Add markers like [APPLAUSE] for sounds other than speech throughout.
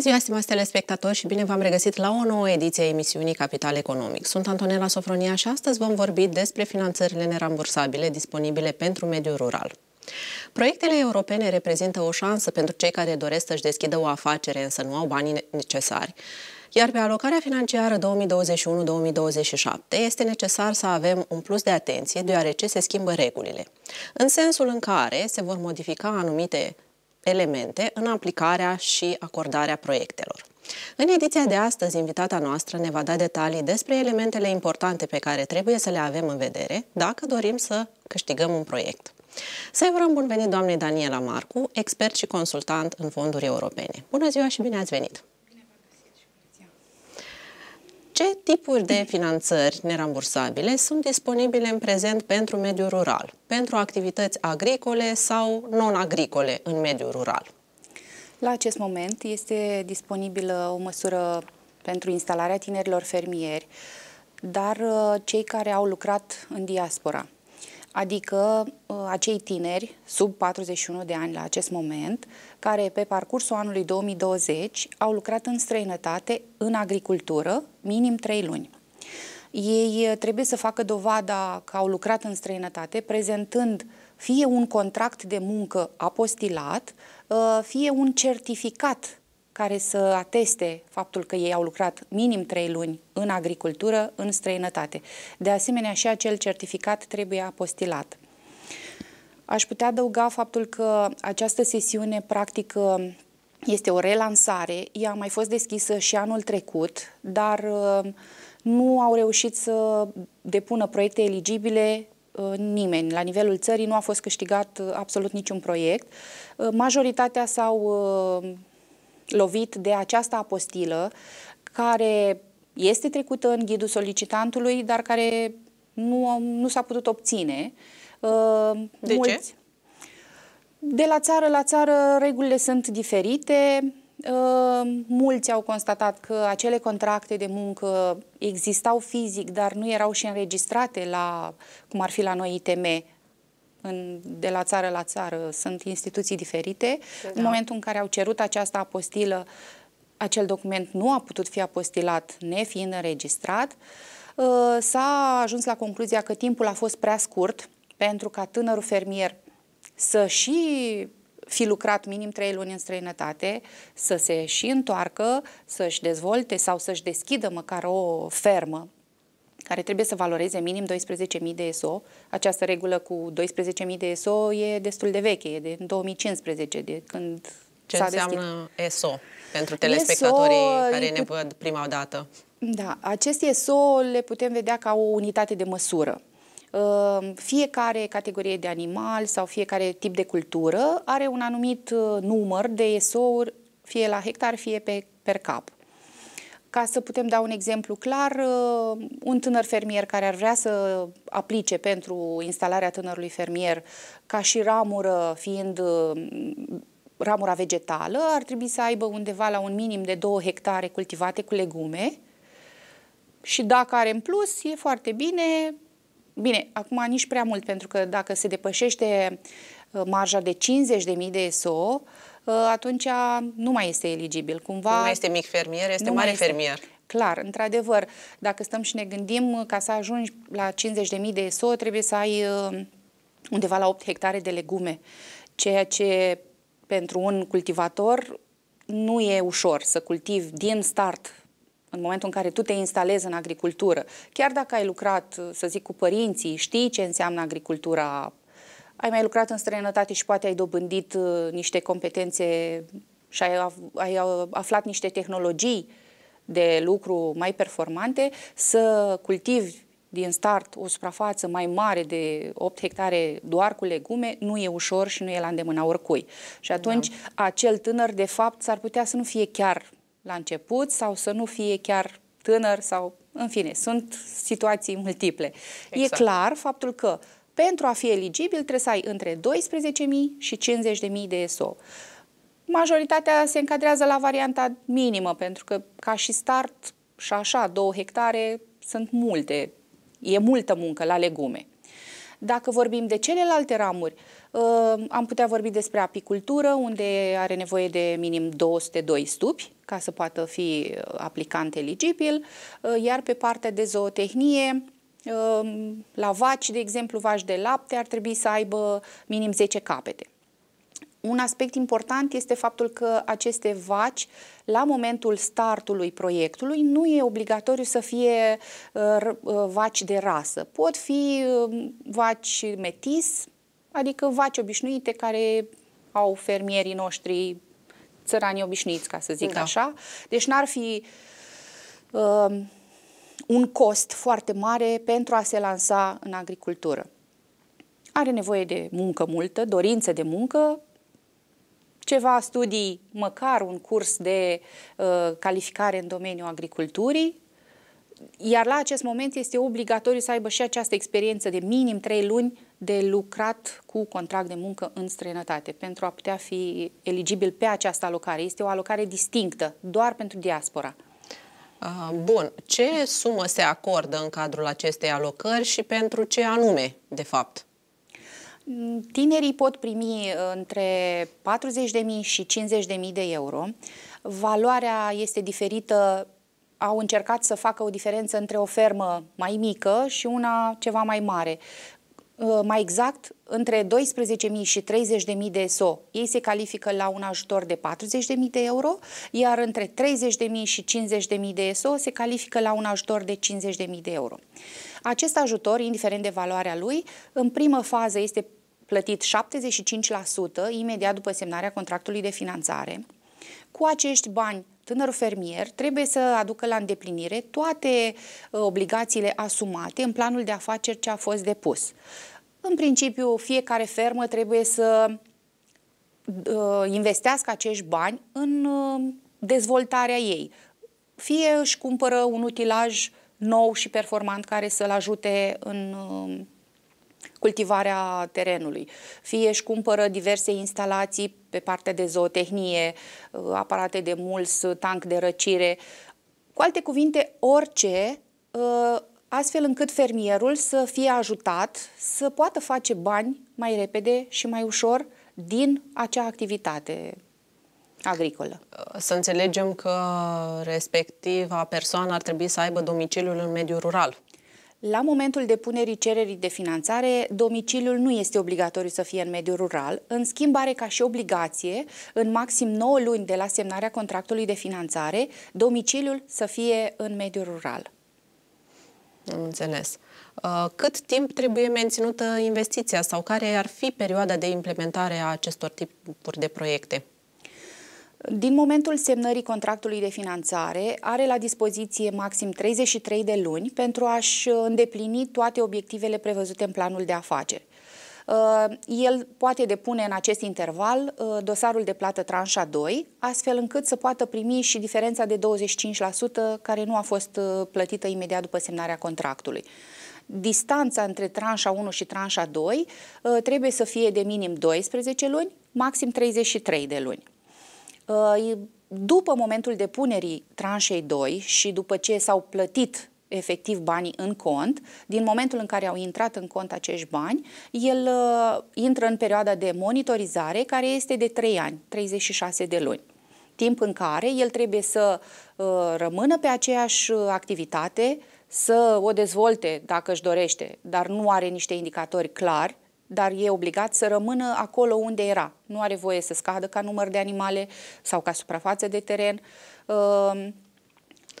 Bună ziua, stimați telespectatori și bine v-am regăsit la o nouă ediție a emisiunii Capital Economic. Sunt Antonella Sofronia și astăzi vom vorbi despre finanțările nerambursabile disponibile pentru mediul rural. Proiectele europene reprezintă o șansă pentru cei care doresc să-și deschidă o afacere, însă nu au banii necesari iar pe alocarea financiară 2021-2027 este necesar să avem un plus de atenție, deoarece se schimbă regulile, în sensul în care se vor modifica anumite elemente în aplicarea și acordarea proiectelor. În ediția de astăzi, invitata noastră ne va da detalii despre elementele importante pe care trebuie să le avem în vedere dacă dorim să câștigăm un proiect. Să urăm bun venit doamnei Daniela Marcu, expert și consultant în fonduri europene. Bună ziua și bine ați venit! Ce tipuri de finanțări nerambursabile sunt disponibile în prezent pentru mediul rural, pentru activități agricole sau non-agricole în mediul rural? La acest moment este disponibilă o măsură pentru instalarea tinerilor fermieri, dar uh, cei care au lucrat în diaspora adică ă, acei tineri sub 41 de ani la acest moment, care pe parcursul anului 2020 au lucrat în străinătate, în agricultură, minim 3 luni. Ei ă, trebuie să facă dovada că au lucrat în străinătate, prezentând fie un contract de muncă apostilat, ă, fie un certificat care să ateste faptul că ei au lucrat minim 3 luni în agricultură, în străinătate. De asemenea, și acel certificat trebuie apostilat. Aș putea adăuga faptul că această sesiune, practic, este o relansare. Ea a mai fost deschisă și anul trecut, dar uh, nu au reușit să depună proiecte eligibile uh, nimeni. La nivelul țării nu a fost câștigat uh, absolut niciun proiect. Majoritatea s-au lovit de această apostilă care este trecută în ghidul solicitantului, dar care nu, nu s-a putut obține. Uh, de Mulți, ce? De la țară la țară regulile sunt diferite. Uh, mulți au constatat că acele contracte de muncă existau fizic, dar nu erau și înregistrate la, cum ar fi la noi ITM, în, de la țară la țară, sunt instituții diferite. Da. În momentul în care au cerut această apostilă, acel document nu a putut fi apostilat nefiind înregistrat. Uh, s-a ajuns la concluzia că timpul a fost prea scurt pentru ca tânărul fermier să și fi lucrat minim trei luni în străinătate, să se și întoarcă, să-și dezvolte sau să-și deschidă măcar o fermă care trebuie să valoreze minim 12.000 de ESO. Această regulă cu 12.000 de ESO e destul de veche, e de 2015, de când Ce înseamnă deschid. ESO pentru telespectatorii ESO care ne văd prima dată? Da, acest ESO le putem vedea ca o unitate de măsură ă, fiecare categorie de animal sau fiecare tip de cultură are un anumit ă, număr de ESO-uri, fie la hectar, fie pe, per cap. Ca să putem da un exemplu clar, uh, un tânăr fermier care ar vrea să aplice pentru instalarea tânărului fermier ca și ramură fiind uh, ramura vegetală, ar trebui să aibă undeva la un minim de 2 hectare cultivate cu legume și dacă are în plus, e foarte bine. Bine, acum nici prea mult, pentru că dacă se depășește uh, marja de 50.000 de SO, Uh, atunci nu mai este eligibil. Cumva, nu mai este mic fermier, este mare este. fermier. Clar, într-adevăr, dacă stăm și ne gândim, uh, ca să ajungi la 50.000 de SO, trebuie să ai uh, undeva la 8 hectare de legume, ceea ce pentru un cultivator nu e ușor să cultivi din start în momentul în care tu te instalezi în agricultură, chiar dacă ai lucrat, să zic, cu părinții, știi ce înseamnă agricultura ai mai lucrat în străinătate și poate ai dobândit uh, niște competențe și ai, ai aflat niște tehnologii de lucru mai performante, să cultivi din start o suprafață mai mare de 8 hectare doar cu legume, nu e ușor și nu e la îndemâna oricui. Și atunci da. acel tânăr, de fapt, s-ar putea să nu fie chiar la început sau să nu fie chiar tânăr sau, în fine, sunt situații multiple. Exact. E clar faptul că pentru a fi eligibil trebuie să ai între 12.000 și 50.000 de SO. Majoritatea se încadrează la varianta minimă, pentru că ca și start și așa, două hectare sunt multe, e multă muncă la legume. Dacă vorbim de celelalte ramuri, ă, am putea vorbi despre apicultură, unde are nevoie de minim 202 stupi ca să poată fi ă, aplicant eligibil, iar pe partea de zootehnie, Ehm, la vaci, de exemplu, vaci de lapte ar trebui să aibă minim 10 capete. Un aspect important este faptul că aceste vaci, la momentul startului proiectului, nu e obligatoriu să fie uh, uh, vaci de rasă. Pot fi um, vaci metis, adică vaci obișnuite care au fermierii noștri țăranii obișnuiți, ca să zic da. așa. Deci n-ar fi uh, un cost foarte mare pentru a se lansa în agricultură. Are nevoie de muncă multă, dorință de muncă, ceva studii, măcar un curs de uh, calificare în domeniul agriculturii, iar la acest moment este obligatoriu să aibă și această experiență de minim 3 luni de lucrat cu contract de muncă în străinătate pentru a putea fi eligibil pe această alocare. Este o alocare distinctă, doar pentru diaspora. Ah, bun, ce sumă se acordă în cadrul acestei alocări și pentru ce anume, de fapt? Tinerii pot primi eh, între 40.000 și 50.000 de euro. Valoarea este diferită au încercat să facă o diferență între o fermă mai mică și una ceva mai mare. Uh, mai exact, între 12.000 și 30.000 de SO, ei se califică la un ajutor de 40.000 de euro, iar între 30.000 și 50.000 de SO se califică la un ajutor de 50.000 de euro. Acest ajutor, indiferent de valoarea lui, în primă fază este plătit 75% imediat după semnarea contractului de finanțare. Cu acești bani tânărul fermier trebuie să aducă la îndeplinire toate uh, obligațiile asumate în planul de afaceri ce a fost depus. În principiu, fiecare fermă trebuie să uh, investească acești bani în uh, dezvoltarea ei. Fie își cumpără un utilaj nou și performant care să-l ajute în uh, cultivarea terenului, fie își cumpără diverse instalații pe partea de zootehnie, aparate de muls, tank de răcire. Cu alte cuvinte, orice astfel încât fermierul să fie ajutat să poată face bani mai repede și mai ușor din acea activitate agricolă. Să înțelegem că respectiva persoană ar trebui să aibă domiciliul în mediul rural. La momentul depunerii cererii de finanțare, domiciliul nu este obligatoriu să fie în mediul rural, în schimb are ca și obligație, în maxim 9 luni de la semnarea contractului de finanțare, domiciliul să fie în mediul rural. Am înțeles. Uh, cât timp trebuie menținută investiția sau care ar fi perioada de implementare a acestor tipuri de proiecte? Din momentul semnării contractului de finanțare, are la dispoziție maxim 33 de luni pentru a-și îndeplini toate obiectivele prevăzute în planul de afaceri. Uh, el poate depune în acest interval uh, dosarul de plată tranșa 2, astfel încât să poată primi și diferența de 25% care nu a fost uh, plătită imediat după semnarea contractului distanța între tranșa 1 și tranșa 2 trebuie să fie de minim 12 luni, maxim 33 de luni. După momentul depunerii tranșei 2 și după ce s-au plătit efectiv banii în cont, din momentul în care au intrat în cont acești bani, el uh, intră în perioada de monitorizare care este de 3 ani, 36 de luni timp în care el trebuie să uh, rămână pe aceeași uh, activitate, să o dezvolte dacă își dorește, dar nu are niște indicatori clari, dar e obligat să rămână acolo unde era. Nu are voie să scadă ca număr de animale sau ca suprafață de teren. Uh,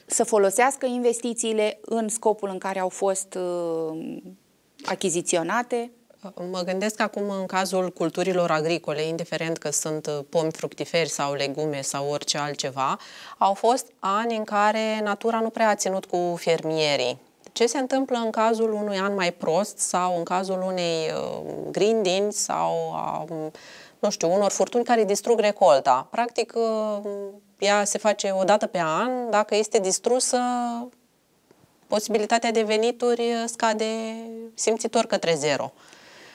să folosească investițiile în scopul în care au fost uh, achiziționate? Mă gândesc acum în cazul culturilor agricole, indiferent că sunt uh, pomi fructiferi sau legume sau orice altceva, au fost ani în care natura nu prea a ținut cu fermierii. Ce se întâmplă în cazul unui an mai prost sau în cazul unei uh, grindini sau, uh, nu știu, unor furtuni care distrug recolta? Practic, uh, ea se face o dată pe an, dacă este distrusă, posibilitatea de venituri scade simțitor către zero.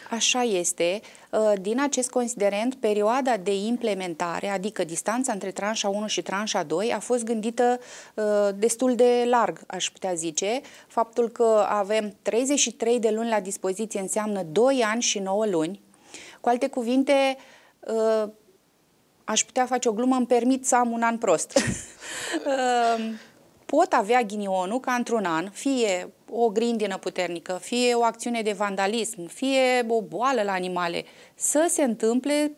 Așa este. Uh, din acest considerent, perioada de implementare, adică distanța între tranșa 1 și tranșa 2, a fost gândită uh, destul de larg, aș putea zice. Faptul că avem 33 de luni la dispoziție înseamnă 2 ani și 9 luni. Cu alte cuvinte, uh, aș putea face o glumă, îmi permit să am un an prost. [LAUGHS] Ehm, pot avea ghinionul ca într-un an, fie o grindină puternică, fie o acțiune de vandalism, fie o boală la animale, să se întâmple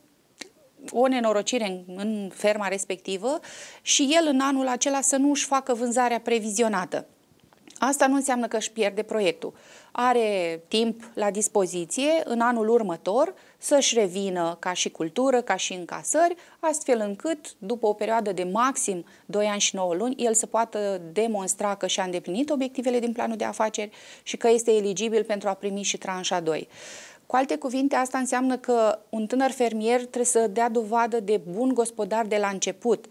o nenorocire în, în ferma respectivă și el în anul acela să nu își facă vânzarea previzionată. Asta nu înseamnă că își pierde proiectul. Are timp la dispoziție în anul următor să-și revină ca și cultură, ca și încasări, astfel încât, după o perioadă de maxim 2 ani și 9 luni, el să poată demonstra că și-a îndeplinit obiectivele din planul de afaceri și că este eligibil pentru a primi și tranșa 2. Cu alte cuvinte, asta înseamnă că un tânăr fermier trebuie să dea dovadă de bun gospodar de la început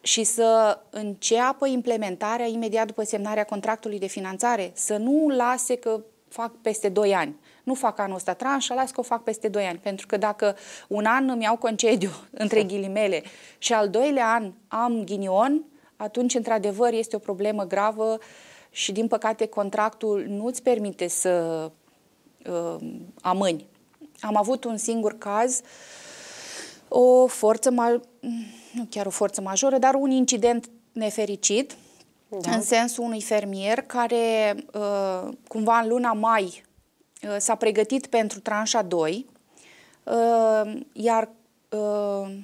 și să înceapă implementarea imediat după semnarea contractului de finanțare, să nu lase că fac peste 2 ani nu fac anul ăsta tranșa, las că o fac peste 2 ani. Pentru că dacă un an îmi iau concediu, [LAUGHS] între ghilimele, și al doilea an am ghinion, atunci, într-adevăr, este o problemă gravă și, din păcate, contractul nu îți permite să uh, amâni. Am avut un singur caz, o forță, nu chiar o forță majoră, dar un incident nefericit, da. în sensul unui fermier care, uh, cumva în luna mai, Uh, s-a pregătit pentru tranșa 2, uh, iar uh,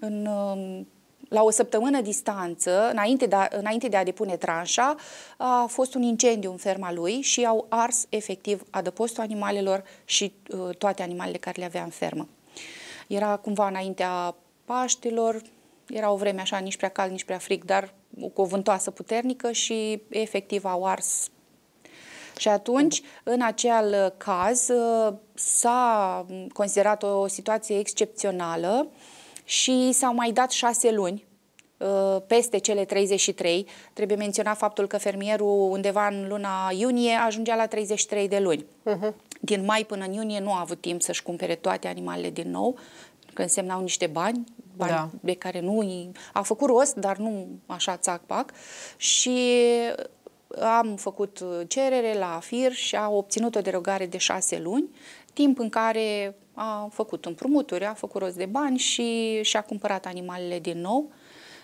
în, um, la o săptămână distanță, înainte de, a, înainte de a depune tranșa, a fost un incendiu în ferma lui și au ars efectiv adăpostul animalelor și toate animalele care le avea în fermă. Era cumva înaintea Paștilor, era o vreme așa nici prea cald, nici prea fric, dar cu o vântoasă puternică și efectiv au ars și atunci, în acel uh, caz, uh, s-a mm, considerat o situație excepțională și s-au mai dat șase luni uh, peste cele 33. Trebuie menționat faptul că fermierul undeva în luna iunie ajungea la 33 de luni. Uh-huh. Din mai până în iunie nu a avut timp să-și cumpere toate animalele din nou, că însemnau niște bani, bani da. de care nu... A făcut rost, dar nu așa țac-pac. Și am făcut uh, cerere la AFIR și a obținut o derogare de șase luni, timp în care a făcut împrumuturi, a făcut rost de bani și și-a cumpărat animalele din nou.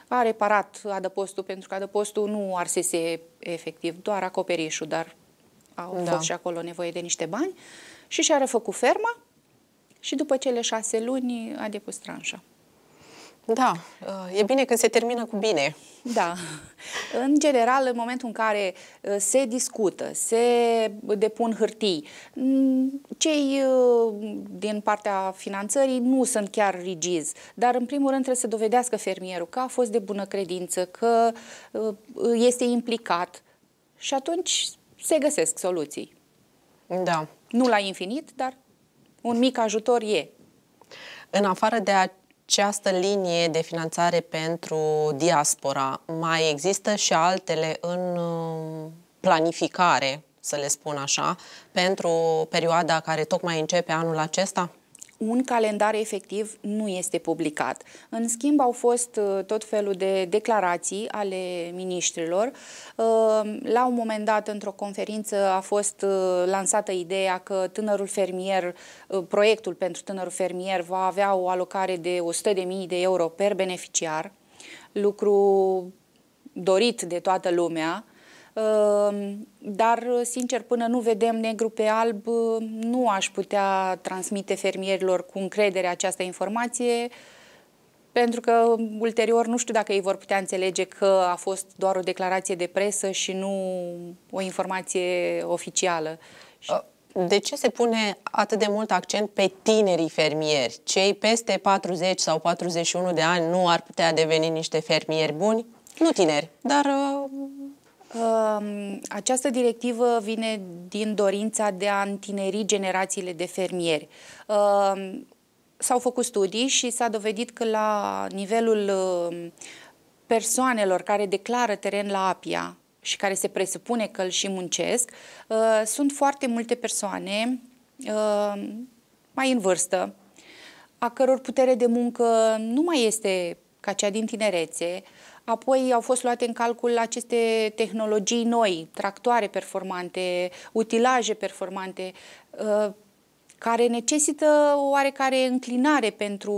A reparat adăpostul pentru că adăpostul nu arsese efectiv, doar acoperișul, dar au da. fost și acolo nevoie de niște bani și și-a refăcut ferma și după cele șase luni a depus tranșa. Da, uh, e bine când se termină cu bine. Da. În general, în momentul în care uh, se discută, se depun hârtii, mm, cei uh, din partea finanțării nu sunt chiar rigizi, dar în primul rând trebuie să dovedească fermierul că a fost de bună credință, că este implicat și atunci se găsesc soluții. Da. Nu la infinit, dar un mic ajutor e. În afară de a această linie de finanțare pentru diaspora, mai există și altele în uh, planificare, să le spun așa, pentru perioada care tocmai începe anul acesta? un calendar efectiv nu este publicat. În schimb, au fost uh, tot felul de declarații ale miniștrilor. Uh, la un moment dat, într-o conferință, a fost uh, lansată ideea că tânărul fermier, proiectul pentru tânărul fermier va avea o alocare de 100.000 de euro per beneficiar, lucru dorit de toată lumea, Ehm, dar, sincer, până nu vedem negru pe alb, nu aș putea transmite fermierilor cu încredere această informație, pentru că ulterior nu știu dacă ei vor putea înțelege că a fost doar o declarație de presă și nu o informație oficială. Uh, de ce se pune atât de mult accent pe tinerii fermieri? Cei peste 40 sau 41 de ani nu ar putea deveni niște fermieri buni? Nu tineri, dar uh, această directivă vine din dorința de a întineri generațiile de fermieri. S-au făcut studii și s-a dovedit că la nivelul persoanelor care declară teren la APIA și care se presupune că îl și muncesc, ă, sunt foarte multe persoane ă, mai în vârstă, a căror putere de muncă nu mai este ca cea din tinerețe, uh, Apoi au fost luate în calcul aceste tehnologii noi, tractoare performante, utilaje performante, uh, care necesită o oarecare înclinare pentru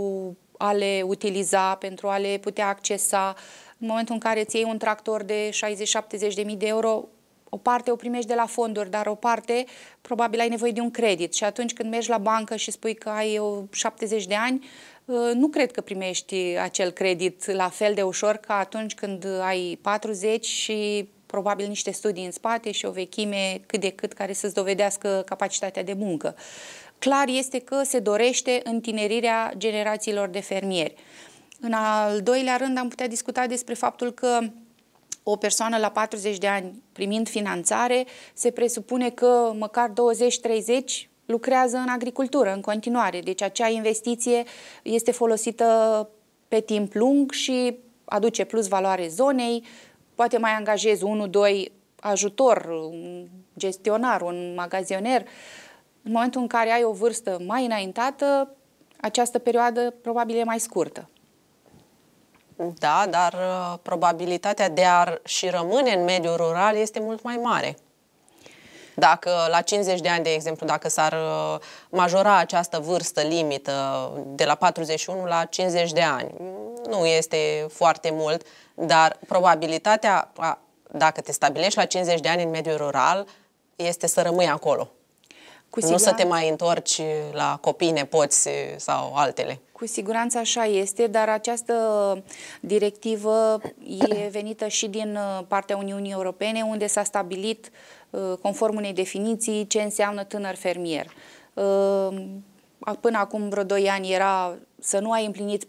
a le utiliza, pentru a le putea accesa. În momentul în care îți iei un tractor de 60-70 de mii de euro, o parte o primești de la fonduri, dar o parte probabil ai nevoie de un credit și atunci când mergi la bancă și spui că ai 70 de ani, Uh, nu cred că primești acel credit la fel de ușor ca atunci când ai 40 și probabil niște studii în spate și o vechime cât de cât care să-ți dovedească capacitatea de muncă. Clar este că se dorește întinerirea generațiilor de fermieri. În al doilea rând am putea discuta despre faptul că o persoană la 40 de ani primind finanțare, se presupune că măcar 20-30 lucrează în agricultură în continuare. Deci acea investiție este folosită pe timp lung și aduce plus valoare zonei, poate mai angajezi unul, doi ajutor, un gestionar, un magazioner. În momentul în care ai o vârstă mai înaintată, această perioadă probabil e mai scurtă. Da, dar uh, probabilitatea de a și rămâne în mediul rural este mult mai mare. Dacă la 50 de ani, de exemplu, dacă s-ar uh, majora această vârstă limită de la 41 la 50 de ani, nu este foarte mult, dar probabilitatea, dacă te stabilești la 50 de ani în mediul rural, este să rămâi acolo. Cu nu să te mai întorci la copii, nepoți sau altele. Cu siguranță așa este, dar această directivă e venită și din uh, partea Uniunii Europene, unde s-a stabilit uh, Uh, conform unei definiții, ce înseamnă tânăr fermier. Uh, până acum vreo 2 ani era să nu ai împlinit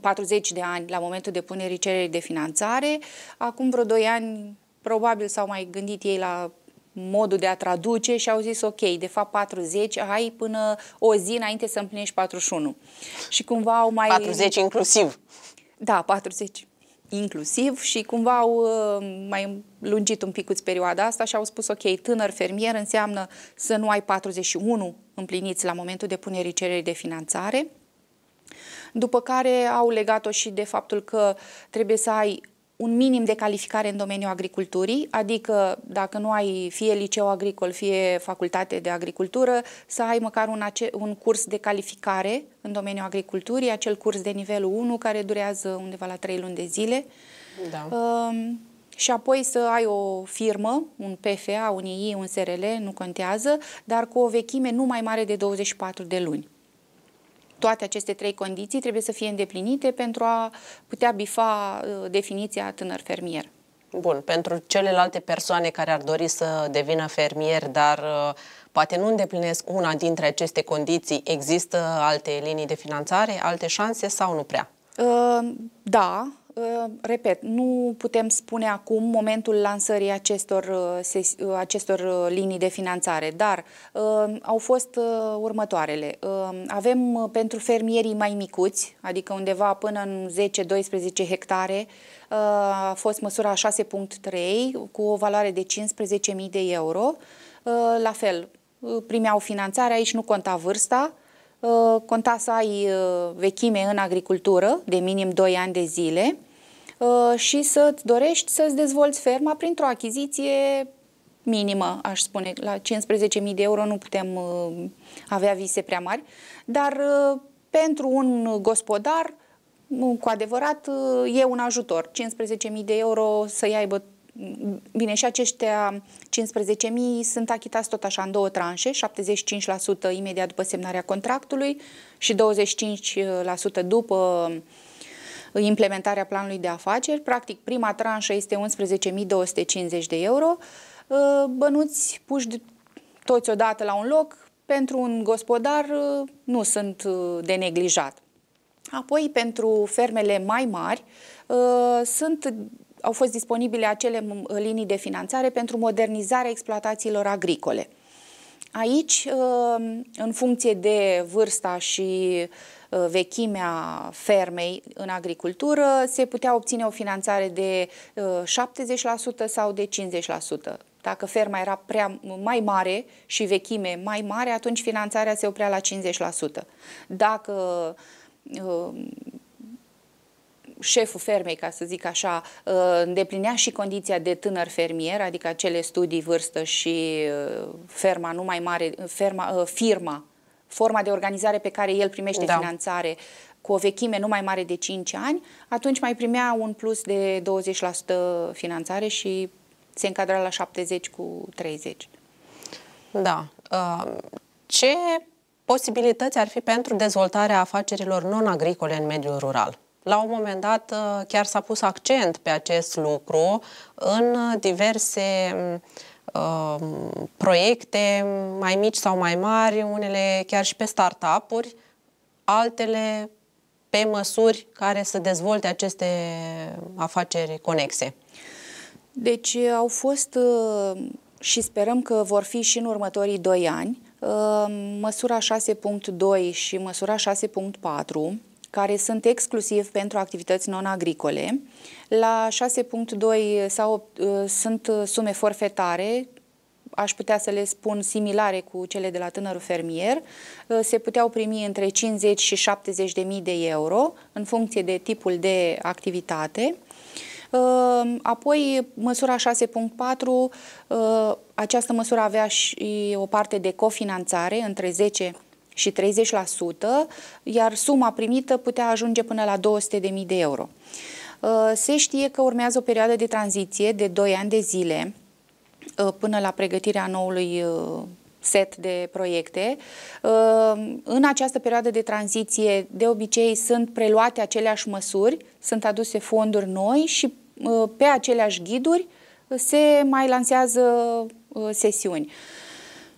40 de ani la momentul depunerii cererii de finanțare. Acum vreo 2 ani probabil s-au mai gândit ei la modul de a traduce și au zis ok, de fapt 40, hai până o zi înainte să împlinești 41. Și cumva au mai... 40 inclusiv. Da, 40 inclusiv și cumva au uh, mai lungit un picuț perioada asta și au spus ok, tânăr fermier înseamnă să nu ai 41 împliniți la momentul depunerii cererii de finanțare, după care au legat-o și de faptul că trebuie să ai un minim de calificare în domeniul agriculturii, adică dacă nu ai fie liceu agricol, fie facultate de agricultură, să ai măcar un, ace- un curs de calificare în domeniul agriculturii, acel curs de nivelul 1 care durează undeva la 3 luni de zile. Da. Um, și apoi să ai o firmă, un PFA, un IE, un SRL, nu contează, dar cu o vechime nu mai mare de 24 de luni toate aceste trei condiții trebuie să fie îndeplinite pentru a putea bifa uh, definiția tânăr fermier. Bun, pentru celelalte persoane care ar dori să devină fermier, dar uh, poate nu îndeplinesc una dintre aceste condiții, există alte linii de finanțare, alte șanse sau nu prea? Uh, da, Ă, repet, nu putem spune acum momentul lansării acestor, ă, ă, acestor linii de finanțare, dar au fost următoarele. Avem pentru fermierii mai micuți, adică undeva până în 10-12 hectare, a fost măsura 6.3 cu o valoare de 15.000 de euro. La fel, primeau finanțare, aici nu conta vârsta, conta să ai vechime în agricultură de minim 2 ani de zile Uh, și să-ți dorești să-ți dezvolți ferma printr-o achiziție minimă, aș spune. La 15.000 de euro nu putem uh, avea vise prea mari, dar uh, pentru un gospodar, cu adevărat, e un ajutor. 15.000 de euro să-i aibă mm, Bine, și aceștia 15.000 sunt achitați tot așa în două tranșe, 75% imediat după semnarea contractului și 25% după implementarea planului de afaceri. Practic, prima tranșă este 11.250 de euro, uh, bănuți puși toți odată la un loc, pentru un gospodar uh, nu sunt uh, de neglijat. Apoi, pentru fermele mai mari, sunt, au fost disponibile acele linii de finanțare pentru modernizarea exploatațiilor agricole. Aici, în funcție de vârsta și Uh, vechimea fermei în agricultură, se putea obține o finanțare de 70% uh, sau de 50%. Dacă ferma era prea mai mare și vechime mai mare, atunci finanțarea se oprea la 50%. Dacă uh, șeful fermei, ca să zic așa, îndeplinea și condiția de tânăr fermier, adică acele studii, vârstă și ferma nu mai mare, ferma, firma forma de organizare pe care el primește da. finanțare cu o vechime nu mai mare de 5 ani, atunci mai primea un plus de 20% finanțare și se încadra la 70 cu 30. Da. Uh, ce posibilități ar fi pentru dezvoltarea afacerilor non-agricole în mediul rural? La un moment dat uh, chiar s-a pus accent pe acest lucru în diverse uh, proiecte mai mici sau mai mari, unele chiar și pe startup-uri, altele pe măsuri care să dezvolte aceste afaceri conexe. Deci uh, au fost uh, și sperăm că vor fi și în următorii doi ani uh, măsura 6.2 și măsura 6.4 care sunt exclusiv pentru activități non-agricole. La 6.2 sau, uh, sunt uh, sume forfetare, aș putea să le spun similare cu cele de la tânărul fermier, uh, se puteau primi între 50 și 70 de mii de euro în funcție de tipul de activitate. Apoi, măsura 6.4, această măsură avea și o parte de cofinanțare între 10 și 30%, iar suma primită putea ajunge până la 200.000 de euro. Uh, se știe că urmează o perioadă de tranziție de 2 ani de zile uh, până la pregătirea noului uh, set de proiecte. În această perioadă de tranziție, de obicei, sunt preluate aceleași măsuri, sunt aduse fonduri noi și pe aceleași ghiduri se mai lansează sesiuni.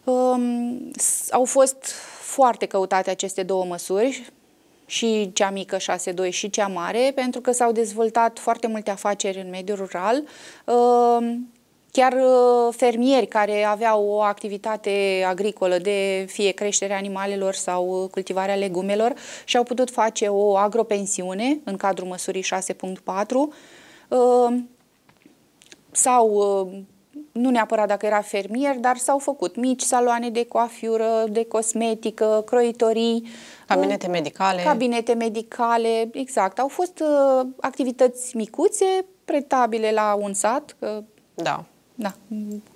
Um, Au fost foarte căutate aceste două măsuri, și cea mică 6.2 și cea mare, pentru că s-au dezvoltat foarte multe afaceri în mediul rural. Ehm, chiar ehm, fermieri care aveau o activitate agricolă de fie creșterea animalelor sau cultivarea legumelor și-au putut face o agropensiune în cadrul măsurii 6.4 ehm, sau nu neapărat dacă era fermier, dar s-au făcut mici saloane de coafiură, de cosmetică, croitorii. Cabinete uh, medicale. Cabinete medicale, exact. Au fost uh, activități micuțe, pretabile la un sat. Că, da. da.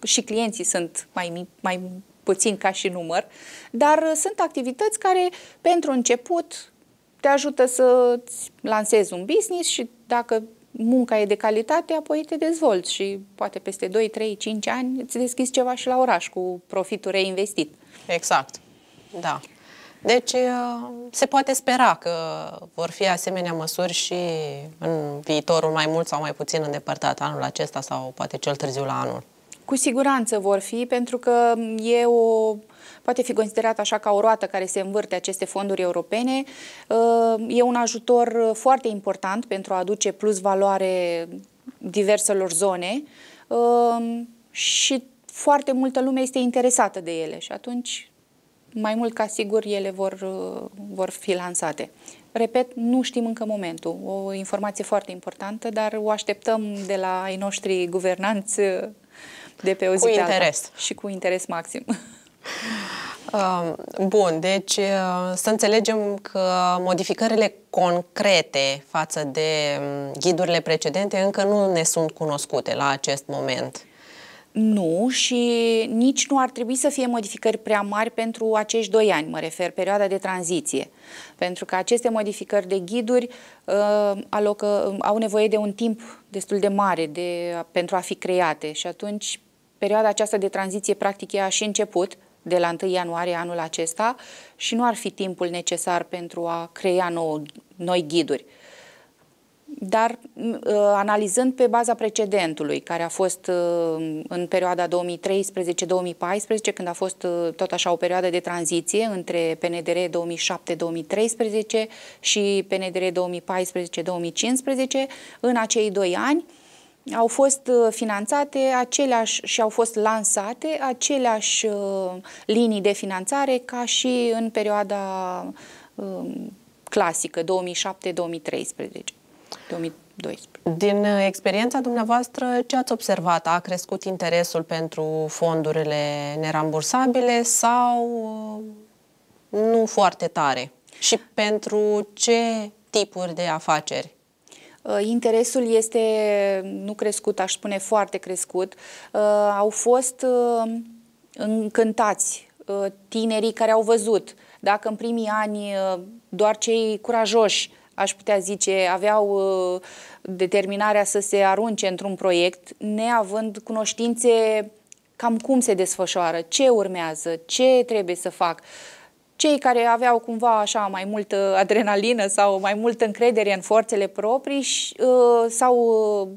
Și clienții sunt mai, mai puțin ca și număr, dar uh, sunt activități care, pentru început, te ajută să-ți lansezi un business și dacă munca e de calitate, apoi te dezvolți și poate peste 2, 3, 5 ani îți deschizi ceva și la oraș cu profitul reinvestit. Exact, da. Deci uh, se poate spera că vor fi asemenea măsuri și în viitorul mai mult sau mai puțin îndepărtat anul acesta sau poate cel târziu la anul. Cu siguranță vor fi, pentru că e o poate fi considerat așa ca o roată care se învârte aceste fonduri europene. Uh, e un ajutor foarte important pentru a aduce plus valoare diverselor zone uh, și foarte multă lume este interesată de ele și atunci mai mult ca sigur ele vor, uh, vor fi lansate. Repet, nu știm încă momentul. O informație foarte importantă, dar o așteptăm de la ai noștri guvernanți de pe o zi cu interes. și cu interes maxim. [LAUGHS] Uh, bun, deci uh, să înțelegem că modificările concrete față de um, ghidurile precedente încă nu ne sunt cunoscute la acest moment. Nu și nici nu ar trebui să fie modificări prea mari pentru acești doi ani, mă refer, perioada de tranziție. Pentru că aceste modificări de ghiduri uh, alocă, uh, au nevoie de un timp destul de mare de, pentru a fi create și atunci perioada aceasta de tranziție practic ea a și început, de la 1 ianuarie anul acesta și nu ar fi timpul necesar pentru a crea nou, noi ghiduri. Dar ă, analizând pe baza precedentului, care a fost ă, în perioada 2013-2014, când a fost ă, tot așa o perioadă de tranziție între PNDR 2007-2013 și PNDR 2014-2015, în acei doi ani, au fost uh, finanțate aceleași și au fost lansate aceleași uh, linii de finanțare ca și în perioada um, clasică, 2007-2013. 2012. Din uh, experiența dumneavoastră, ce ați observat? A crescut interesul pentru fondurile nerambursabile sau nu foarte tare? Și pentru ce tipuri de afaceri? Uh, interesul este nu crescut, aș spune foarte crescut. Uh, au fost uh, încântați tinerii care au văzut. Dacă în primii ani doar cei curajoși aș putea zice, aveau determinarea să se arunce într-un proiect, neavând cunoștințe cam cum se desfășoară, ce urmează, ce trebuie să fac. Cei care aveau cumva așa mai multă adrenalină sau mai multă încredere în forțele proprii s uh, sau uh,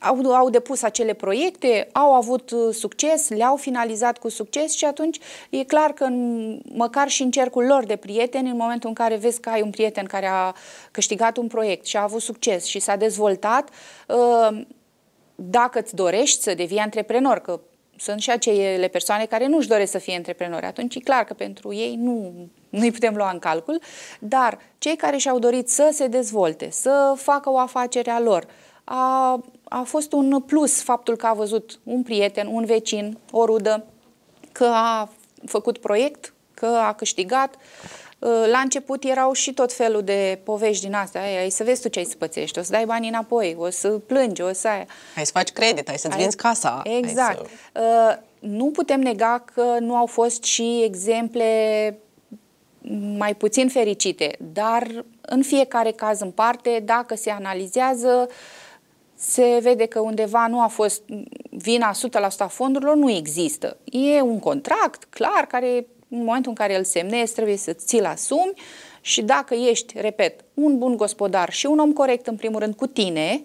au, au depus acele proiecte, au avut uh, succes, le-au finalizat cu succes și atunci e clar că în, măcar și în cercul lor de prieteni, în momentul în care vezi că ai un prieten care a câștigat un proiect și a avut succes și s-a dezvoltat, dacă îți dorești să devii antreprenor, că sunt și acele persoane care nu își doresc să fie antreprenori. Atunci e clar că pentru ei nu nu îi putem lua în calcul, dar cei care și-au dorit să se dezvolte, să facă o afacere a lor, a, a fost un plus faptul că a văzut un prieten, un vecin, o rudă, că a făcut proiect, că a câștigat Uh, la început erau și tot felul de povești din astea, ai să vezi tu ce ai să pățești, o să dai banii înapoi, o să plângi, o să ai... Hai să faci credit, hai să-ți ai... vinzi casa. Exact. Să... Uh, nu putem nega că nu au fost și exemple mai puțin fericite, dar în fiecare caz în parte, dacă se analizează, se vede că undeva nu a fost vina 100% a fondurilor, nu există. E un contract clar care în momentul în care îl semnezi, trebuie să ți-l asumi și dacă ești, repet, un bun gospodar și un om corect, în primul rând, cu tine,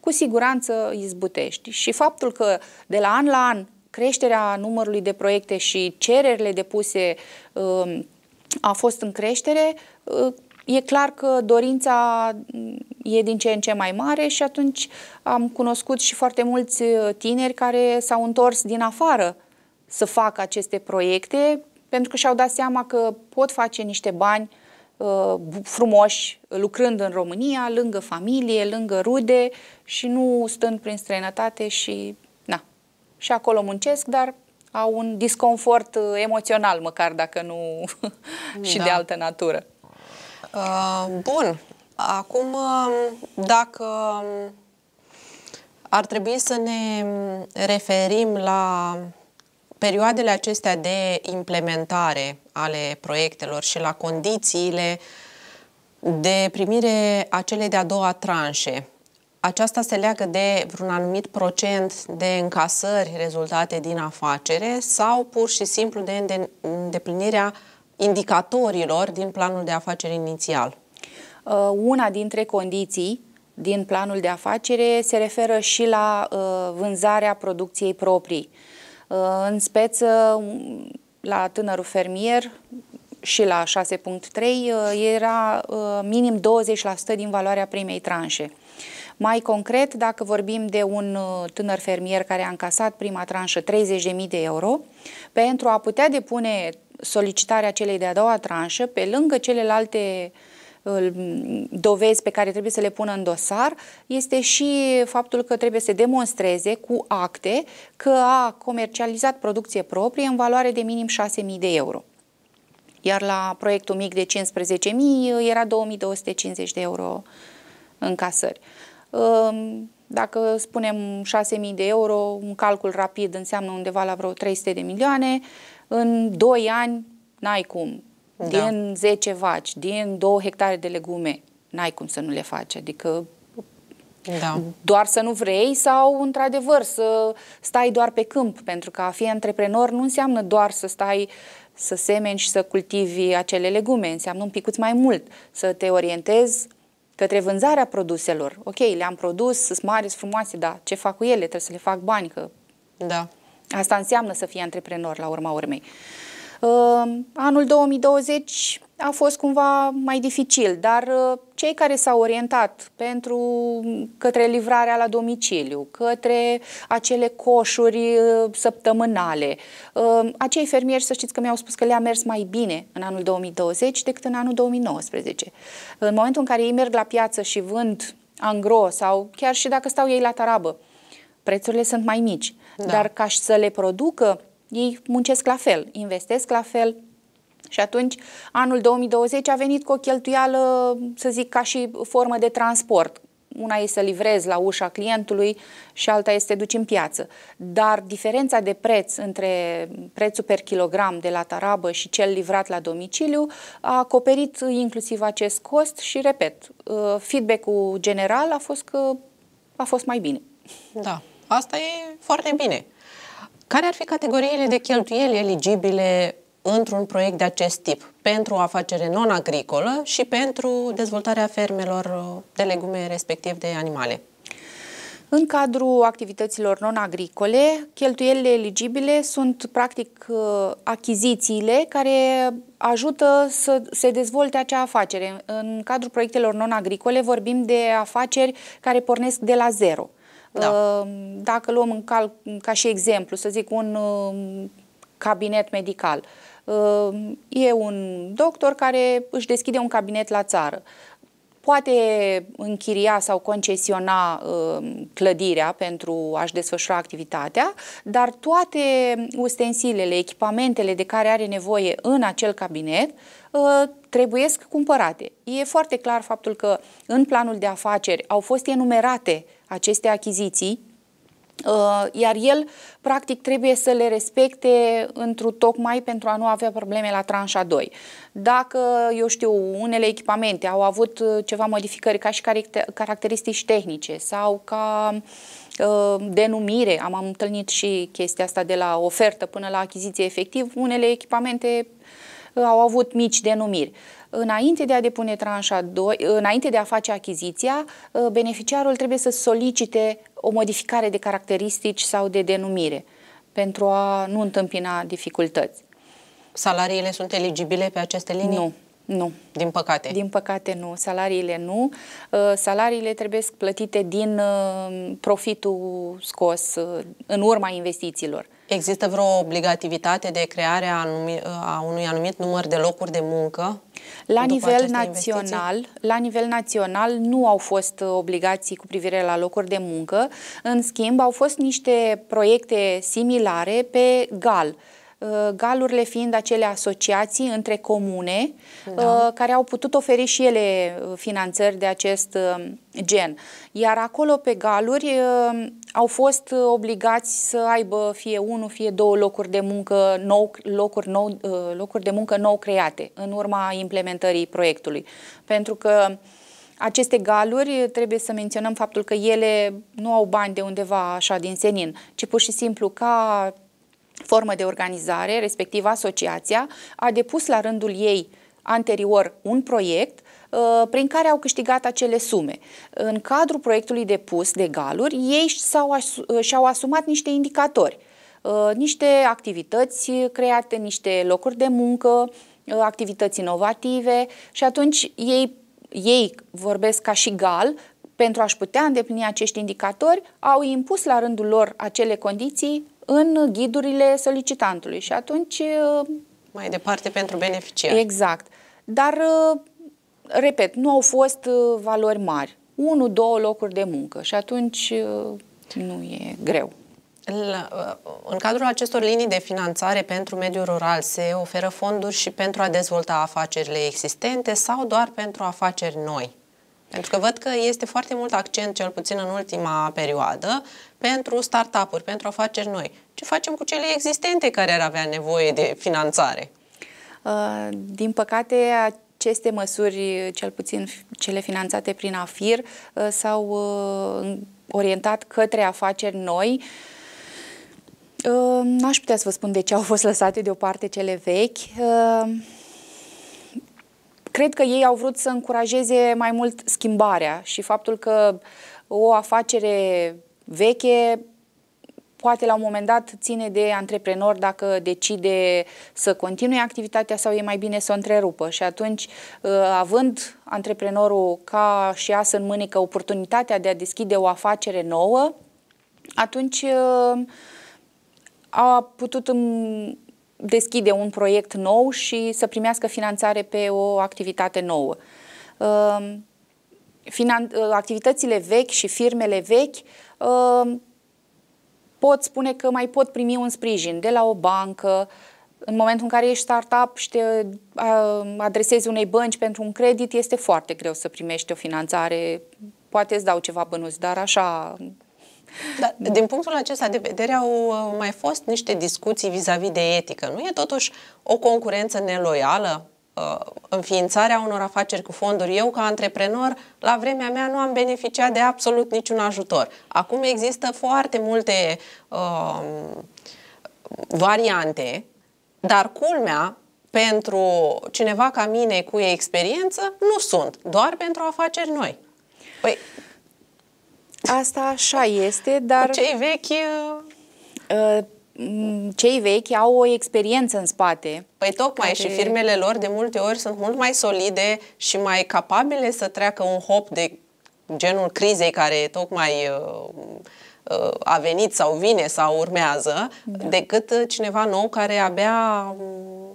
cu siguranță izbutești. Și faptul că de la an la an creșterea numărului de proiecte și cererile depuse uh, a fost în creștere, uh, e clar că dorința mm, e din ce în ce mai mare și atunci am cunoscut și foarte mulți uh, tineri care s-au întors din afară să facă aceste proiecte pentru că și-au dat seama că pot face niște bani uh, frumoși lucrând în România, lângă familie, lângă rude și nu stând prin străinătate și na. Și acolo muncesc, dar au un disconfort uh, emoțional măcar dacă nu [LAUGHS] și de da. altă natură. Uh, bun. Acum um, dacă um, ar trebui să ne referim la perioadele acestea de implementare ale proiectelor și la condițiile de primire a cele de-a doua tranșe, aceasta se leagă de vreun anumit procent de încasări rezultate din afacere sau pur și simplu de îndeplinirea indicatorilor din planul de afacere inițial? Uh, una dintre condiții din planul de afacere se referă și la uh, vânzarea producției proprii. În speță, la tânărul fermier și la 6.3 uh, era uh, minim 20% din valoarea primei tranșe. Mai concret, dacă vorbim de un uh, tânăr fermier care a încasat prima tranșă 30.000 de euro, pentru a putea depune solicitarea celei de-a doua tranșă, pe lângă celelalte uh, dovezi pe care trebuie să le pună în dosar este și faptul că trebuie să demonstreze cu acte că a comercializat producție proprie în valoare de minim 6.000 de euro iar la proiectul mic de 15.000 era 2250 de euro în casări. Dacă spunem 6.000 de euro, un calcul rapid înseamnă undeva la vreo 300 de milioane, în 2 ani n-ai cum. Da. din 10 vaci, din 2 hectare de legume, n-ai cum să nu le faci. Adică da. doar să nu vrei sau, într-adevăr, să stai doar pe câmp, pentru că a fi antreprenor nu înseamnă doar să stai să semeni și să cultivi acele legume, înseamnă un picuț mai mult, să te orientezi către vânzarea produselor. Ok, le-am produs, sunt mari, sunt frumoase, dar ce fac cu ele? Trebuie să le fac bani, că da. asta înseamnă să fii antreprenor la urma urmei. Uh, Ehm, anul 2020 a fost cumva mai dificil, dar uh, cei care s-au orientat pentru mm, către livrarea la domiciliu, către acele coșuri uh, săptămânale, ehm, acei fermieri, să știți că mi-au spus că le-a mers mai bine în anul 2020 decât în anul 2019. În momentul în care ei merg la piață și vând angro sau chiar și dacă stau ei la tarabă, prețurile sunt mai mici, da. dar ca și să le producă ei muncesc la fel, investesc la fel, și atunci, anul 2020 a venit cu o cheltuială, să zic, ca și formă de transport. Una e să livrezi la ușa clientului și alta este duci în piață. Dar diferența de preț între prețul per kilogram de la tarabă și cel livrat la domiciliu a acoperit inclusiv acest cost și, repet, uh, feedback-ul general a fost că a fost mai bine. Da, asta e foarte bine. Care ar fi categoriile de cheltuieli eligibile într-un proiect de acest tip pentru o afacere non-agricolă și pentru dezvoltarea fermelor de legume, respectiv de animale? În cadrul activităților non-agricole, cheltuielile eligibile sunt practic achizițiile care ajută să se dezvolte acea afacere. În cadrul proiectelor non-agricole vorbim de afaceri care pornesc de la zero. Da. Ehm, dacă luăm în cal, ca și exemplu, să zic, un ehm, cabinet medical. Ehm, e un doctor care își deschide un cabinet la țară. Poate închiria sau concesiona clădirea pentru a-și desfășura activitatea, dar toate ustensilele, echipamentele de care are nevoie în acel cabinet trebuiesc cumpărate. E foarte clar faptul că în planul de afaceri au fost enumerate aceste achiziții, uh, iar el, practic, trebuie să le respecte într-un tocmai pentru a nu avea probleme la tranșa 2. Dacă, eu știu, unele echipamente au avut uh, ceva modificări ca și caracteristici tehnice sau ca uh, denumire, am, am întâlnit și chestia asta de la ofertă până la achiziție efectiv, unele echipamente au avut mici denumiri înainte de a depune tranșa 2, înainte de a face achiziția, uh, beneficiarul trebuie să solicite o modificare de caracteristici sau de denumire pentru a nu întâmpina dificultăți. Salariile sunt eligibile pe aceste linii? Nu. Nu. Din păcate? Din păcate nu. Salariile nu. Uh, salariile trebuie plătite din uh, profitul scos în urma investițiilor. Există vreo obligativitate de creare a, a unui anumit număr de locuri de muncă la nivel național, la nivel național nu au fost uh, obligații cu privire la locuri de muncă, în schimb au fost niște proiecte similare pe GAL, Uh, galurile fiind acele asociații între comune da. Uh, care au putut oferi și ele uh, finanțări de acest gen. Iar acolo pe galuri au fost obligați să aibă fie unul, fie două locuri de muncă nou, locuri, nou, locuri de muncă nou create în urma implementării proiectului. Pentru că aceste galuri, trebuie să menționăm faptul că ele nu au bani de undeva așa din senin, ci pur și simplu ca formă de organizare, respectiv asociația, a depus la rândul ei anterior un proiect uh, prin care au câștigat acele sume. În cadrul proiectului depus de galuri, ei și-au, uh, și-au asumat niște indicatori, uh, niște activități create, niște locuri de muncă, activități inovative și atunci ei, ei vorbesc ca și gal, pentru a-și putea îndeplini acești indicatori, au impus la rândul lor acele condiții în ghidurile solicitantului și atunci... Uh, Mai departe pentru beneficiar. Exact. Dar, uh, repet, nu au fost uh, valori mari. Unu, două locuri de muncă și atunci nu e greu. La, în cadrul acestor linii de finanțare pentru mediul rural se oferă fonduri și pentru a dezvolta afacerile existente sau doar pentru afaceri noi? Pentru că văd că este foarte mult accent, cel puțin în ultima perioadă, pentru startup-uri, pentru afaceri noi. Ce facem cu cele existente care ar avea nevoie de finanțare? Uh, din păcate, aceste măsuri, cel puțin cele finanțate prin AFIR, uh, s-au uh, orientat către afaceri noi. N-aș putea să vă spun de ce au fost lăsate deoparte cele vechi. Cred că ei au vrut să încurajeze mai mult schimbarea și faptul că o afacere veche poate la un moment dat ține de antreprenor dacă decide să continue activitatea sau e mai bine să o întrerupă. Și atunci, ă, având antreprenorul ca și as în mânecă oportunitatea de a deschide o afacere nouă, atunci ă, a putut deschide un proiect nou și să primească finanțare pe o activitate nouă. Um, uh, activitățile vechi și firmele vechi um, pot spune că mai pot primi un sprijin de la o bancă, în momentul în care ești startup și te uh, adresezi unei bănci pentru un credit, este foarte greu să primești o finanțare. Poate îți dau ceva bănuți, dar așa dar, da. din punctul acesta de vedere, au uh, mai fost niște discuții vis-a-vis de etică. Nu e totuși o concurență neloială? Uh, înființarea unor afaceri cu fonduri. Eu, ca antreprenor, la vremea mea nu am beneficiat de absolut niciun ajutor. Acum există foarte multe uh, variante, dar culmea, pentru cineva ca mine cu experiență, nu sunt, doar pentru afaceri noi. Păi, Asta așa este, dar... Cei vechi... Uh, cei vechi au o experiență în spate. Păi tocmai care... și firmele lor de multe ori sunt mult mai solide și mai capabile să treacă un hop de genul crizei care tocmai uh, uh, a venit sau vine sau urmează, da. decât cineva nou care abia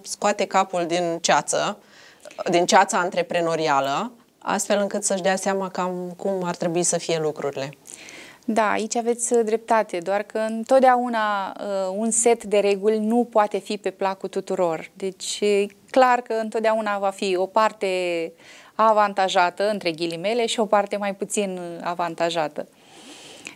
scoate capul din ceață, din ceața antreprenorială astfel încât să-și dea seama cam cum ar trebui să fie lucrurile. Da, aici aveți uh, dreptate, doar că întotdeauna uh, un set de reguli nu poate fi pe placul tuturor. Deci, e clar că întotdeauna va fi o parte avantajată, între ghilimele, și o parte mai puțin uh, avantajată.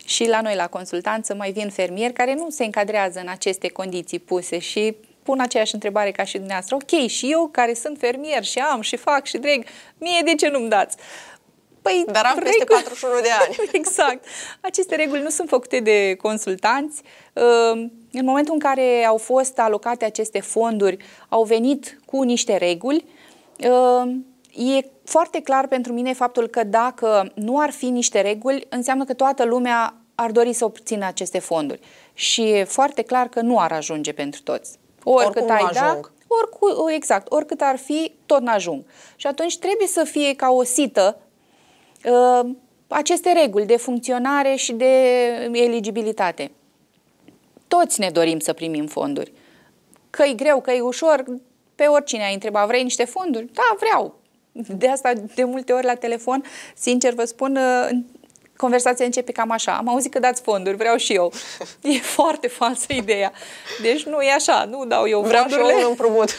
Și la noi, la consultanță, mai vin fermieri care nu se încadrează în aceste condiții puse și pun aceeași întrebare ca și dumneavoastră. Ok, și eu care sunt fermier și am și fac și dreg, mie de ce nu-mi dați? Păi, Dar am regul... peste 41 de ani. [LAUGHS] exact. Aceste reguli nu sunt făcute de consultanți. Ă, în momentul în care au fost alocate aceste fonduri, au venit cu niște reguli. Ă, e foarte clar pentru mine faptul că dacă nu ar fi niște reguli, înseamnă că toată lumea ar dori să obțină aceste fonduri. Și e foarte clar că nu ar ajunge pentru toți. Oricât ai da, oricu, exact, oricât ar fi, tot n-ajung. Și atunci trebuie să fie ca o sită uh, aceste reguli de funcționare și de eligibilitate. Toți ne dorim să primim fonduri. Că e greu, că e ușor, pe oricine ai întrebat, vrei niște fonduri? Da, vreau. De asta, de multe ori la telefon, sincer vă spun, uh, conversația începe cam așa, am auzit că dați fonduri, vreau și eu. [LAUGHS] E foarte falsă ideea. Deci nu e așa, nu dau eu vreau fondurile. Vreau și eu un împrumut.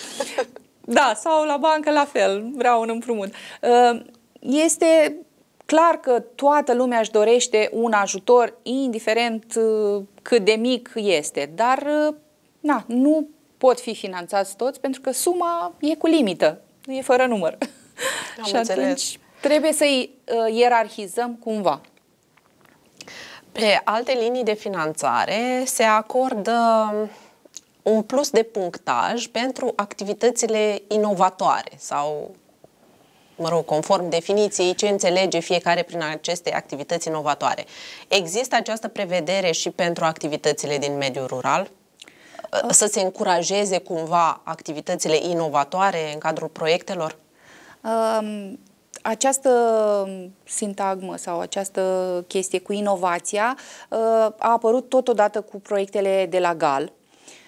[LAUGHS] Da, sau la bancă la fel, vreau un împrumut. Uh, este clar că toată lumea își dorește un ajutor, indiferent uh, cât de mic este, dar uh, na, nu pot fi finanțați toți pentru că suma e cu limită, nu e fără număr. Am [LAUGHS] și înțeles. atunci trebuie să-i ierarhizăm cumva. Pe alte linii de finanțare se acordă un plus de punctaj pentru activitățile inovatoare sau, mă rog, conform definiției, ce înțelege fiecare prin aceste activități inovatoare. Există această prevedere și pentru activitățile din mediul rural? Să se încurajeze cumva activitățile inovatoare în cadrul proiectelor? Um această sintagmă sau această chestie cu inovația uh, a apărut totodată cu proiectele de la GAL,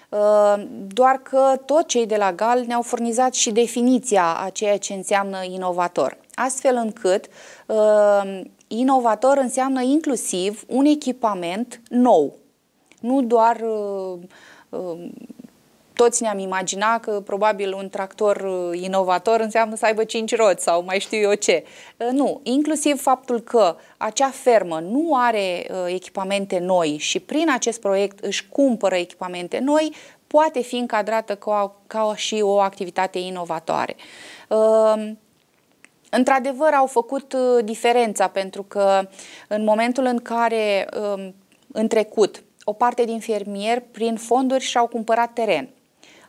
uh, doar că tot cei de la GAL ne-au furnizat și definiția a ceea ce înseamnă inovator, astfel încât uh, inovator înseamnă inclusiv un echipament nou, nu doar toți ne-am imaginat că probabil un tractor uh, inovator înseamnă să aibă 5 roți sau mai știu eu ce. Uh, nu, inclusiv faptul că acea fermă nu are uh, echipamente noi și prin acest proiect își cumpără echipamente noi, poate fi încadrată ca, ca și o activitate inovatoare. Într-adevăr, au făcut diferența pentru că în momentul în care um, în trecut o parte din fermieri prin fonduri și-au cumpărat teren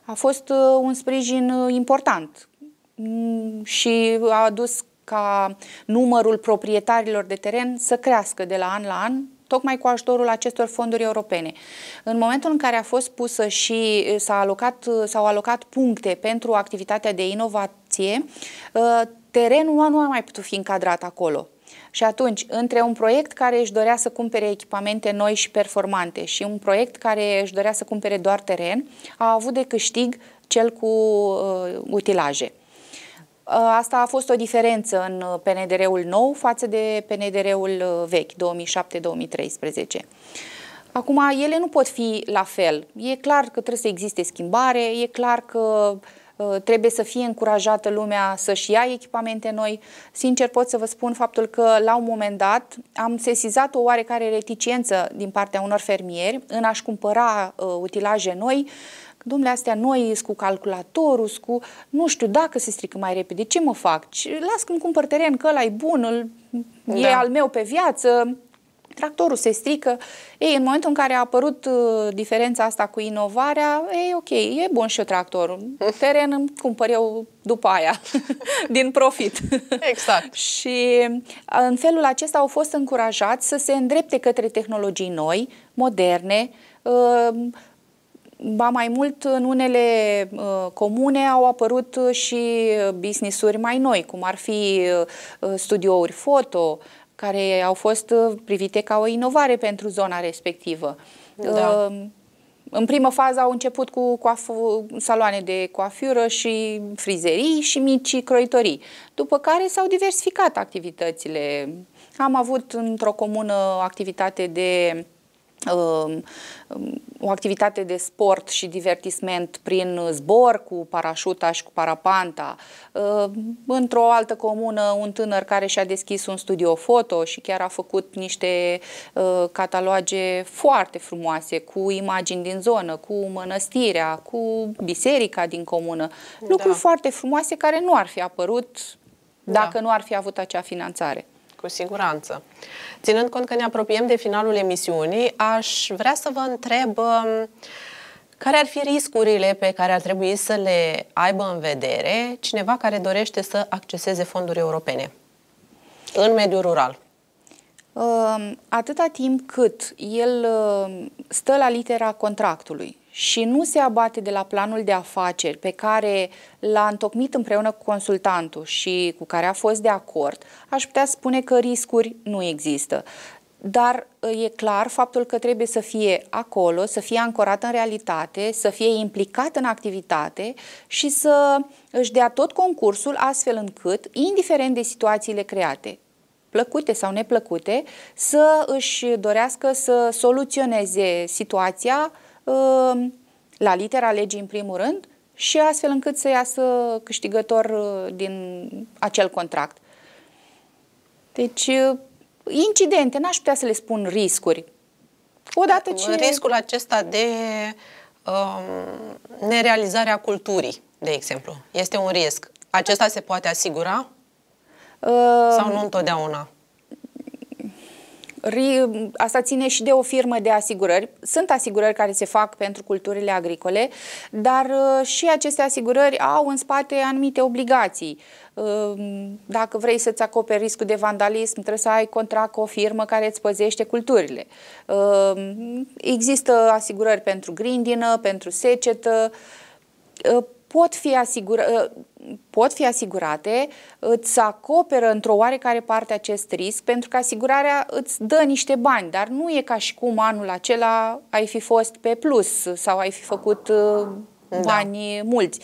a fost uh, un sprijin uh, important mm, și a adus ca numărul proprietarilor de teren să crească de la an la an, tocmai cu ajutorul acestor fonduri europene. În momentul în care a fost pusă și uh, s-au alocat, alocat puncte pentru activitatea de inovație, terenul nu a mai putut fi încadrat acolo. Și atunci, între un proiect care își dorea să cumpere echipamente noi și performante și un proiect care își dorea să cumpere doar teren, a avut de câștig cel cu uh, utilaje. Uh, asta a fost o diferență în uh, PNDR-ul nou față de PNDR-ul uh, vechi, 2007-2013. Acum, ele nu pot fi la fel. E clar că trebuie să existe schimbare, e clar că uh, Uh, trebuie să fie încurajată lumea să-și ia echipamente noi. Sincer pot să vă spun faptul că la un moment dat am sesizat o oarecare reticență din partea unor fermieri în a-și cumpăra uh, utilaje noi, Domnule, astea noi cu calculatorul, cu nu știu dacă se strică mai repede, ce mă fac? Las că îmi cumpăr teren, că ăla e bun, îl, da. e al meu pe viață, tractorul se strică. Ei, în momentul în care a apărut uh, diferența asta cu inovarea, ei, ok, e bun și eu tractorul. Teren îmi cumpăr eu după aia, [LAUGHS] din profit. Exact. [LAUGHS] și uh, în felul acesta au fost încurajați să se îndrepte către tehnologii noi, moderne, uh, Ba mai mult, în unele uh, comune au apărut și uh, business-uri mai noi, cum ar fi uh, studiouri foto, uh, care au fost uh, privite ca o inovare pentru zona respectivă. Da. Uh, în primă fază au început cu saloane de coafură și frizerii și mici croitorii, după care s-au diversificat activitățile. Am avut într-o comună activitate de Um, um, o activitate de sport și divertisment prin zbor cu parașuta și cu parapanta. Um, într-o altă comună, un tânăr care și-a deschis un studio foto și chiar a făcut niște uh, cataloge foarte frumoase cu imagini din zonă, cu mănăstirea, cu biserica din comună. Da. Lucruri da. foarte frumoase care nu ar fi apărut da. dacă da. nu ar fi avut acea finanțare cu siguranță. Ținând cont că ne apropiem de finalul emisiunii, aș vrea să vă întreb um, care ar fi riscurile pe care ar trebui să le aibă în vedere cineva care dorește să acceseze fonduri europene în mediul rural. Um, atâta timp cât el um, stă la litera contractului și nu se abate de la planul de afaceri pe care l-a întocmit împreună cu consultantul și cu care a fost de acord, aș putea spune că riscuri nu există. Dar uh, e clar faptul că trebuie să fie acolo, să fie ancorat în realitate, să fie implicat în activitate și să își dea tot concursul astfel încât, indiferent de situațiile create, plăcute sau neplăcute, să își dorească să soluționeze situația Ehm, la litera legii în primul rând și astfel încât să iasă câștigător uh, din acel contract. Deci, uh, incidente, n-aș putea să le spun riscuri. Odată ce... Riscul acesta de um, nerealizarea culturii, de exemplu, este un risc. Acesta se poate asigura? Um, sau nu întotdeauna? Asta ține și de o firmă de asigurări. Sunt asigurări care se fac pentru culturile agricole, dar uh, și aceste asigurări au în spate anumite obligații. Uh, dacă vrei să-ți acoperi riscul de vandalism, trebuie să ai contract cu o firmă care îți păzește culturile. Uh, există asigurări pentru grindină, pentru secetă, pot fi, asigura, ă, pot fi asigurate, îți acoperă într-o oarecare parte acest risc, pentru că asigurarea îți dă niște bani, dar nu e ca și cum anul acela ai fi fost pe plus sau ai fi făcut ă, da. bani da. mulți.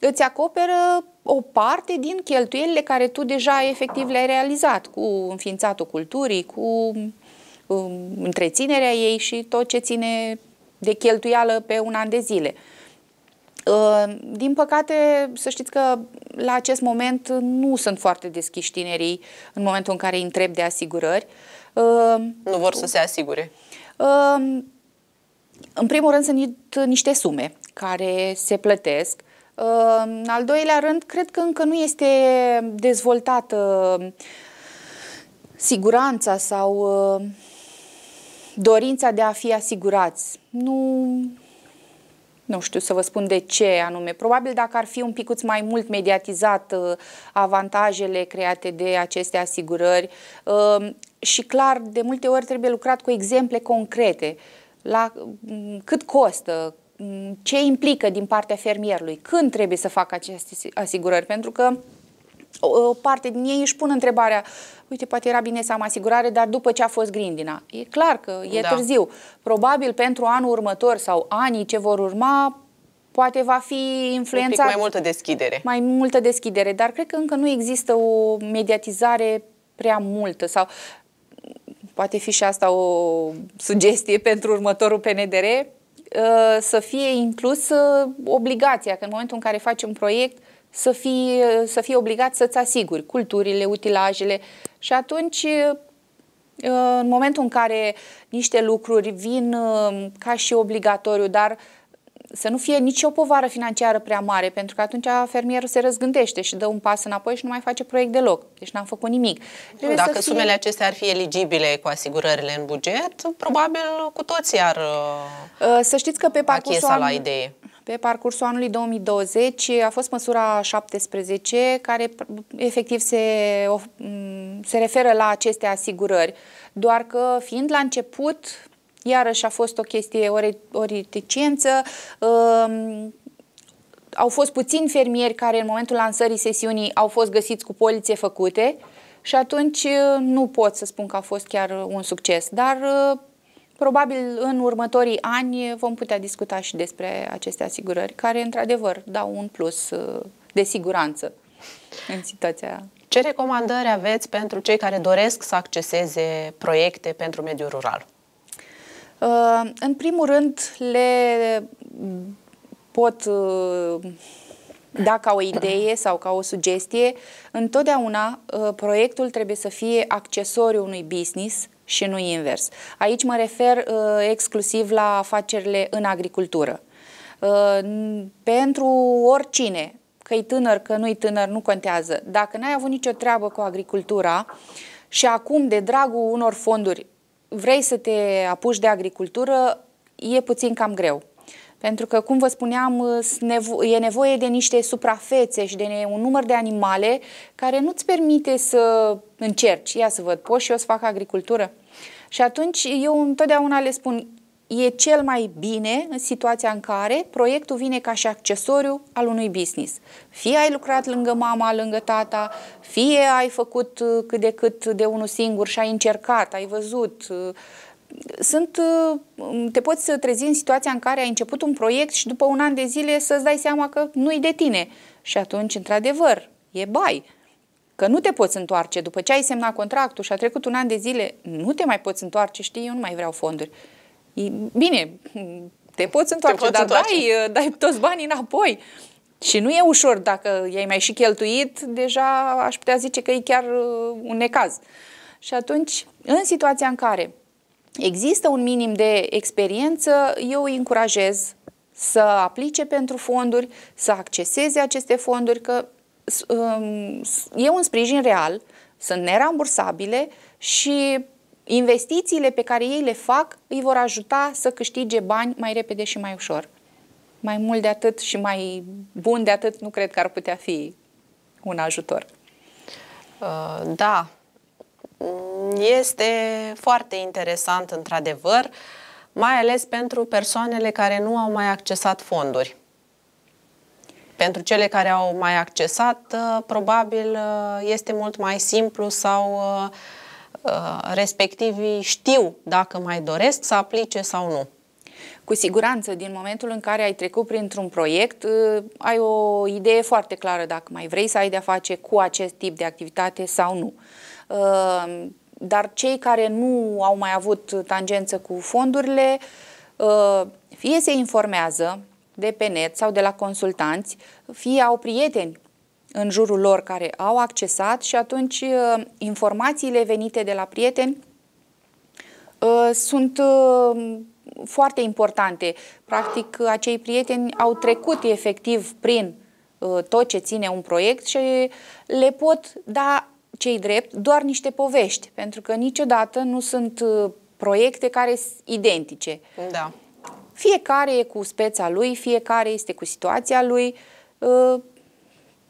Îți acoperă o parte din cheltuielile care tu deja efectiv le-ai realizat cu înființatul culturii, cu um, întreținerea ei și tot ce ține de cheltuială pe un an de zile. Ă, din păcate, să știți că la acest moment nu sunt foarte deschiși tinerii în momentul în care îi întreb de asigurări. Ă, nu vor să se asigure. Ă, în primul rând sunt niște sume care se plătesc. În al doilea rând, cred că încă nu este dezvoltată siguranța sau dorința de a fi asigurați. Nu, nu știu să vă spun de ce anume. Probabil dacă ar fi un picuț mai mult mediatizat uh, avantajele create de aceste asigurări uh, și clar, de multe ori trebuie lucrat cu exemple concrete. La mm, cât costă, mm, ce implică din partea fermierului, când trebuie să facă aceste asigurări, pentru că o, o parte din ei își pun întrebarea, uite, poate era bine să am asigurare, dar după ce a fost grindina. E clar că e da. târziu. Probabil pentru anul următor sau anii ce vor urma, poate va fi influențat... mai multă deschidere. Mai multă deschidere, dar cred că încă nu există o mediatizare prea multă sau poate fi și asta o sugestie [LAUGHS] pentru următorul PNDR, uh, să fie inclus obligația că în momentul în care faci un proiect să fii, să fii obligat să-ți asiguri culturile, utilajele și atunci în momentul în care niște lucruri vin uh, ca și obligatoriu, dar să nu fie nici o povară financiară prea mare, pentru că atunci fermierul se răzgândește și dă un pas înapoi și nu mai face proiect deloc. Deci n-am făcut nimic. Trebuie Dacă fie... sumele acestea ar fi eligibile cu asigurările în buget, probabil cu toții ar uh, să știți că pe parcursul am... la idee. Pe parcursul anului 2020 a fost măsura 17, care efectiv se, se referă la aceste asigurări. Doar că fiind la început, iarăși a fost o chestie, o reticență, um, au fost puțini fermieri care în momentul lansării sesiunii au fost găsiți cu polițe făcute și atunci uh, nu pot să spun că a fost chiar un succes, dar uh, Probabil în următorii ani vom putea discuta și despre aceste asigurări, care într-adevăr dau un plus uh, de siguranță în situația. Ce recomandări aveți pentru cei care doresc să acceseze proiecte pentru mediul rural? Uh, în primul rând, le pot uh, da ca o idee sau ca o sugestie, întotdeauna proiectul trebuie să fie accesoriu unui business și nu invers. Aici mă refer uh, exclusiv la afacerile în agricultură. Uh, pentru oricine, că e tânăr, că nu-i tânăr, nu contează. Dacă n-ai avut nicio treabă cu agricultura și acum, de dragul unor fonduri, vrei să te apuci de agricultură, e puțin cam greu. Pentru că, cum vă spuneam, uh, e nevoie de niște suprafețe și de un număr de animale care nu-ți permite să încerci. Ia să văd, poți și eu să fac agricultură? Și atunci eu întotdeauna le spun, e cel mai bine în situația în care proiectul vine ca și accesoriu al unui business. Fie ai lucrat lângă mama, lângă tata, fie ai făcut uh, cât de cât de unul singur și ai încercat, ai văzut, uh, sunt, uh, te poți trezi în situația în care ai început un proiect și după un an de zile să-ți dai seama că nu-i de tine. Și atunci, într-adevăr, e bai. Că nu te poți întoarce. După ce ai semnat contractul și a trecut un an de zile, nu te mai poți întoarce, știi, eu nu mai vreau fonduri. E, bine, te poți întoarce, te poți dar întoarce. Dai, uh, dai toți banii înapoi. Și nu e ușor dacă i-ai mai și cheltuit, deja aș putea zice că e chiar uh, un necaz. Și atunci, în situația în care există un minim de experiență, eu îi încurajez să aplice pentru fonduri, să acceseze aceste fonduri, că um, e un sprijin real, sunt nerambursabile și investițiile pe care ei le fac îi vor ajuta să câștige bani mai repede și mai ușor. Mai mult de atât și mai bun de atât nu cred că ar putea fi un ajutor. Uh, da, este foarte interesant, într-adevăr, mai ales pentru persoanele care nu au mai accesat fonduri. Pentru cele care au mai accesat, uh, probabil uh, este mult mai simplu sau uh, respectivii știu dacă mai doresc să aplice sau nu. Cu siguranță, din momentul în care ai trecut printr-un proiect, ai o idee foarte clară dacă mai vrei să ai de-a face cu acest tip de activitate sau nu. Ehm, dar cei care nu au mai avut tangență cu fondurile, ehm, fie se informează de pe net sau de la consultanți, fie au prieteni în jurul lor care au accesat și atunci ehm, informațiile venite de la prieteni sunt foarte importante. Practic, acei prieteni au trecut efectiv prin tot ce ține un proiect și le pot da cei drept, doar niște povești, pentru că niciodată nu sunt uh, proiecte care sunt identice. Da. Fiecare e cu speța lui, fiecare este cu situația lui. Uh,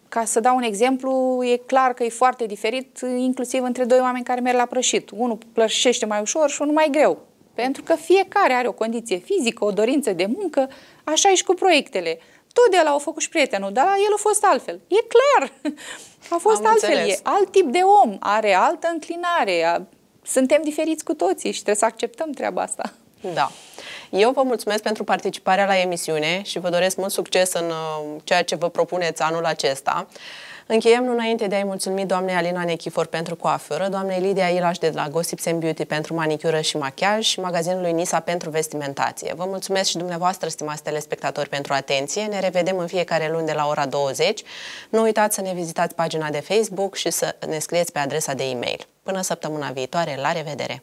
ca să dau un exemplu, e clar că e foarte diferit, inclusiv între doi oameni care merg la prășit. Unul plășește mai ușor și unul mai greu. Pentru că fiecare are o condiție fizică, o dorință de muncă, așa e și cu proiectele de la au făcut și prietenul, dar el a fost altfel. E clar, a fost Am altfel. Înțeles. E alt tip de om, are altă înclinare. Suntem diferiți cu toții și trebuie să acceptăm treaba asta. Da. Eu vă mulțumesc pentru participarea la emisiune și vă doresc mult succes în uh, ceea ce vă propuneți anul acesta. Încheiem nu înainte de a-i mulțumi doamnei Alina Nechifor pentru coafură, doamnei Lidia Ilaș de la gossip and Beauty pentru manicură și machiaj și magazinului Nisa pentru vestimentație. Vă mulțumesc și dumneavoastră, stimați telespectatori, pentru atenție. Ne revedem în fiecare luni de la ora 20. Nu uitați să ne vizitați pagina de Facebook și să ne scrieți pe adresa de e-mail. Până săptămâna viitoare, la revedere!